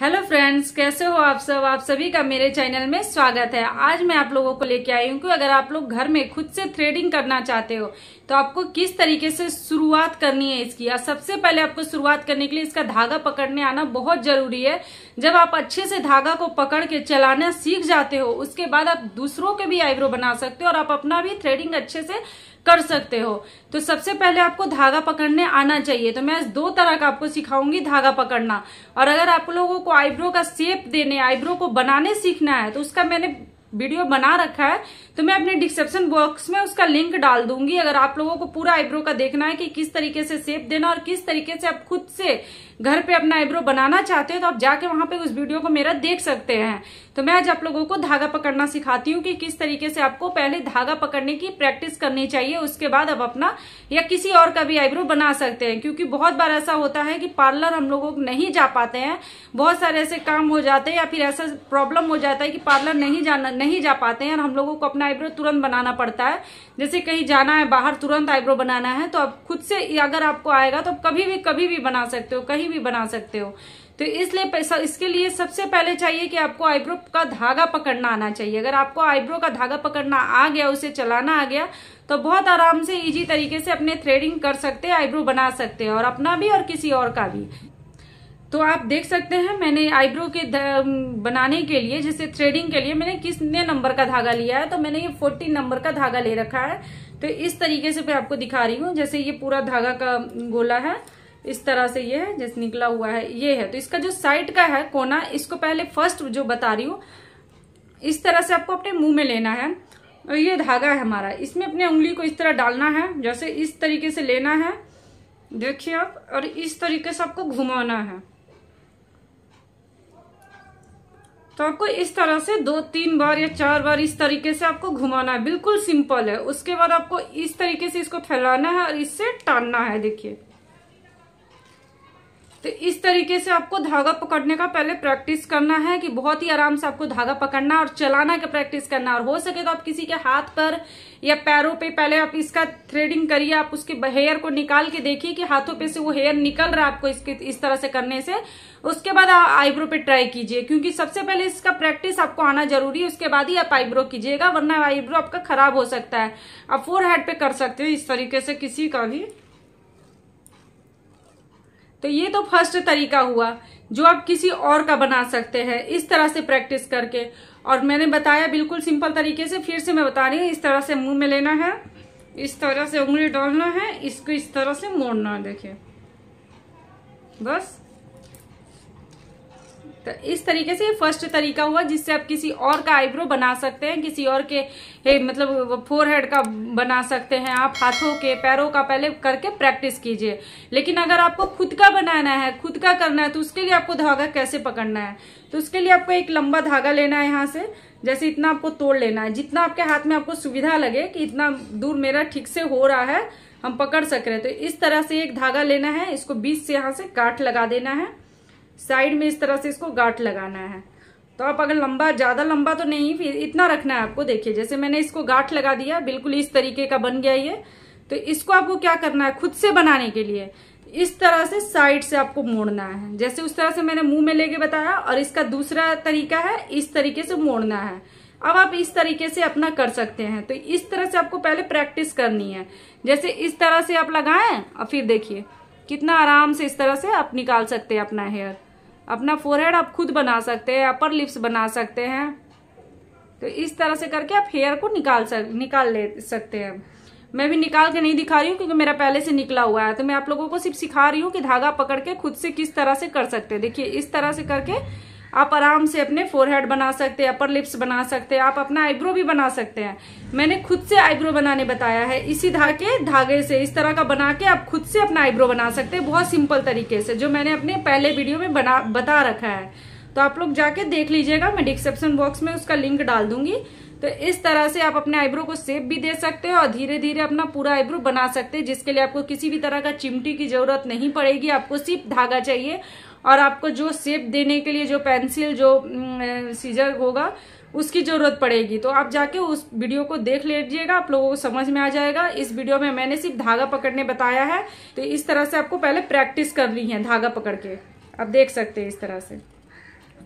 hello friends कैसे हो आप सब आप सभी का मेरे चैनल में स्वागत है आज मैं आप लोगों को लेके आई हूँ कि अगर आप लोग घर में खुद से थ्रेडिंग करना चाहते हो तो आपको किस तरीके से शुरुआत करनी है इसकी और सबसे पहले आपको शुरुआत करने के लिए इसका धागा पकड़ने आना बहुत जरूरी है जब आप अच्छे से धागा को पकड़ के चलाना सीख जाते हो उसके बाद आप दूसरों के भी आईब्रो बना सकते हो और आप अपना भी थ्रेडिंग अच्छे से कर सकते हो तो सबसे पहले आपको धागा पकड़ने आना चाहिए तो मैं दो तरह का आपको सिखाऊंगी धागा पकड़ना और अगर आप लोगों को आईब्रो का शेप देने आईब्रो को बनाने सीखना है तो उसका मैंने वीडियो बना रखा है तो मैं अपने डिस्क्रिप्शन बॉक्स में उसका लिंक डाल दूंगी अगर आप लोगों को पूरा आईब्रो का देखना है कि किस तरीके से शेप देना और किस तरीके से आप खुद से घर पे अपना आईब्रो बनाना चाहते हो तो आप जाके वहां पे उस वीडियो को मेरा देख सकते हैं तो मैं आज आप लोगों को धागा पकड़ना सिखाती हूँ कि किस तरीके से आपको पहले धागा पकड़ने की प्रैक्टिस करनी चाहिए उसके बाद आप अपना या किसी और का भी आईब्रो बना सकते हैं क्योंकि बहुत बार ऐसा होता है कि पार्लर हम लोगों नहीं जा पाते हैं बहुत सारे ऐसे काम हो जाते हैं या फिर ऐसा प्रॉब्लम हो जाता है कि पार्लर नहीं जाना नहीं जा पाते हैं और हम लोगों को अपना आईब्रो तुरंत बनाना पड़ता है जैसे कहीं जाना है बाहर तुरंत आईब्रो बनाना है तो आप खुद से अगर आपको आएगा तो आप कभी भी कभी भी बना सकते हो कहीं भी बना सकते हो तो इसलिए इसके लिए सबसे पहले चाहिए कि आपको आईब्रो का धागा पकड़ना आना चाहिए अगर आपको आईब्रो का धागा पकड़ना आ गया उसे चलाना आ गया तो बहुत आराम से इजी तरीके से अपने थ्रेडिंग कर सकते हैं आईब्रो बना सकते हैं और अपना भी और किसी और का भी तो आप देख सकते हैं मैंने आईब्रो के बनाने के लिए जैसे थ्रेडिंग के लिए मैंने किसने नंबर का धागा लिया है तो मैंने ये फोर्टी नंबर का धागा ले रखा है तो इस तरीके से मैं आपको दिखा रही हूँ जैसे ये पूरा धागा का गोला है इस तरह से ये है जैसे निकला हुआ है ये है तो इसका जो साइड का है कोना इसको पहले फर्स्ट जो बता रही हूँ इस तरह से आपको अपने मुंह में लेना है और ये धागा है हमारा इसमें अपने उंगली को इस तरह डालना है जैसे इस तरीके से लेना है देखिए आप और इस तरीके से आपको घुमाना है तो आपको इस तरह से दो तीन बार या चार बार इस तरीके से आपको घुमाना है बिल्कुल सिंपल है उसके बाद आपको इस तरीके से इसको फैलाना है और इससे टानना है देखिए तो इस तरीके से आपको धागा पकड़ने का पहले प्रैक्टिस करना है कि बहुत ही आराम से आपको धागा पकड़ना और चलाना का प्रैक्टिस करना और हो सके तो आप किसी के हाथ पर या पैरों पे पहले आप इसका थ्रेडिंग करिए आप उसके हेयर को निकाल के देखिए कि हाथों पे से वो हेयर निकल रहा है आपको इसके इस तरह से करने से उसके बाद आप आईब्रो पे ट्राई कीजिए क्योंकि सबसे पहले इसका प्रैक्टिस आपको आना जरूरी है उसके बाद ही आप आईब्रो कीजिएगा वरना आईब्रो आपका खराब हो सकता है आप फोर हेड पे कर सकते हो इस तरीके से किसी का भी तो ये तो फर्स्ट तरीका हुआ जो आप किसी और का बना सकते हैं इस तरह से प्रैक्टिस करके और मैंने बताया बिल्कुल सिंपल तरीके से फिर से मैं बता रही हूँ इस तरह से मुंह में लेना है इस तरह से उंगली डालना है इसको इस तरह से मोड़ना है देखिए बस तो इस तरीके से फर्स्ट तरीका हुआ जिससे आप किसी और का आईब्रो बना सकते हैं किसी और के मतलब फोर हेड का बना सकते हैं आप हाथों के पैरों का पहले करके प्रैक्टिस कीजिए लेकिन अगर आपको खुद का बनाना है खुद का करना है तो उसके लिए आपको धागा कैसे पकड़ना है तो उसके लिए आपको एक लंबा धागा लेना है यहाँ से जैसे इतना आपको तोड़ लेना है जितना आपके हाथ में आपको सुविधा लगे कि इतना दूर मेरा ठीक से हो रहा है हम पकड़ सक रहे हैं तो इस तरह से एक धागा लेना है इसको बीच से यहाँ से काट लगा देना है साइड में इस तरह से इसको गांठ लगाना है तो आप अगर लंबा ज़्यादा लंबा तो नहीं फिर इतना रखना है आपको देखिए जैसे मैंने इसको गांठ लगा दिया बिल्कुल इस तरीके का बन गया ये तो इसको आपको क्या करना है खुद से बनाने के लिए इस तरह से साइड से आपको मोड़ना है जैसे उस तरह से मैंने मुंह में लेके बताया और इसका दूसरा तरीका है इस तरीके से मोड़ना है अब आप इस तरीके से अपना कर सकते हैं तो इस तरह से आपको पहले प्रैक्टिस करनी है जैसे इस तरह से आप लगाए और फिर देखिए कितना आराम से इस तरह से आप निकाल सकते हैं अपना हेयर अपना फोरहेड आप खुद बना सकते हैं अपर लिप्स बना सकते हैं तो इस तरह से करके आप हेयर को निकाल सक निकाल ले सकते हैं मैं भी निकाल के नहीं दिखा रही हूँ क्योंकि मेरा पहले से निकला हुआ है तो मैं आप लोगों को सिर्फ सिखा रही हूँ कि धागा पकड़ के खुद से किस तरह से कर सकते हैं देखिए इस तरह से करके आप आराम से अपने फोरहेड बना सकते हैं अपर लिप्स बना सकते हैं आप अपना आईब्रो भी बना सकते हैं मैंने खुद से आईब्रो बनाने बताया है इसी धागे धागे से इस तरह का बना के आप खुद से अपना आईब्रो बना सकते हैं बहुत सिंपल तरीके से जो मैंने अपने पहले वीडियो में बना बता रखा है तो आप लोग जाके देख लीजिएगा मैं डिस्क्रिप्शन बॉक्स में उसका लिंक डाल दूंगी तो इस तरह से आप अपने आईब्रो को सेप भी दे सकते हो और धीरे धीरे अपना पूरा आईब्रो बना सकते हैं जिसके लिए आपको किसी भी तरह का चिमटी की जरूरत नहीं पड़ेगी आपको सिर्फ धागा चाहिए और आपको जो सेप देने के लिए जो पेंसिल जो सीजर होगा उसकी ज़रूरत पड़ेगी तो आप जाके उस वीडियो को देख लीजिएगा आप लोगों को समझ में आ जाएगा इस वीडियो में मैंने सिर्फ धागा पकड़ने बताया है तो इस तरह से आपको पहले प्रैक्टिस करनी है धागा पकड़ के आप देख सकते हैं इस तरह से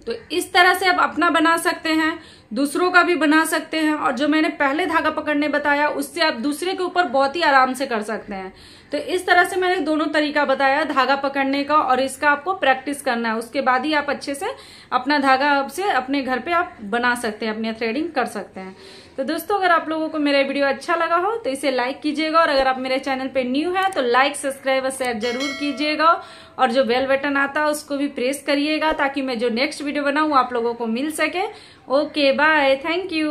तो इस तरह से आप अपना बना सकते हैं दूसरों का भी बना सकते हैं और जो मैंने पहले धागा पकड़ने बताया उससे आप दूसरे के ऊपर बहुत ही आराम से कर सकते हैं तो इस तरह से मैंने दोनों तरीका बताया धागा पकड़ने का और इसका आपको प्रैक्टिस करना है उसके बाद ही आप अच्छे से अपना धागा से अपने घर पे आप बना सकते हैं अपनी थ्रेडिंग कर सकते हैं तो दोस्तों अगर आप लोगों को मेरा वीडियो अच्छा लगा हो तो इसे लाइक कीजिएगा और अगर आप मेरे चैनल पे न्यू है तो लाइक सब्सक्राइब और शेयर जरूर कीजिएगा और जो बेल बटन आता है उसको भी प्रेस करिएगा ताकि मैं जो नेक्स्ट वीडियो बनाऊँ आप लोगों को मिल सके ओके बाय थैंक यू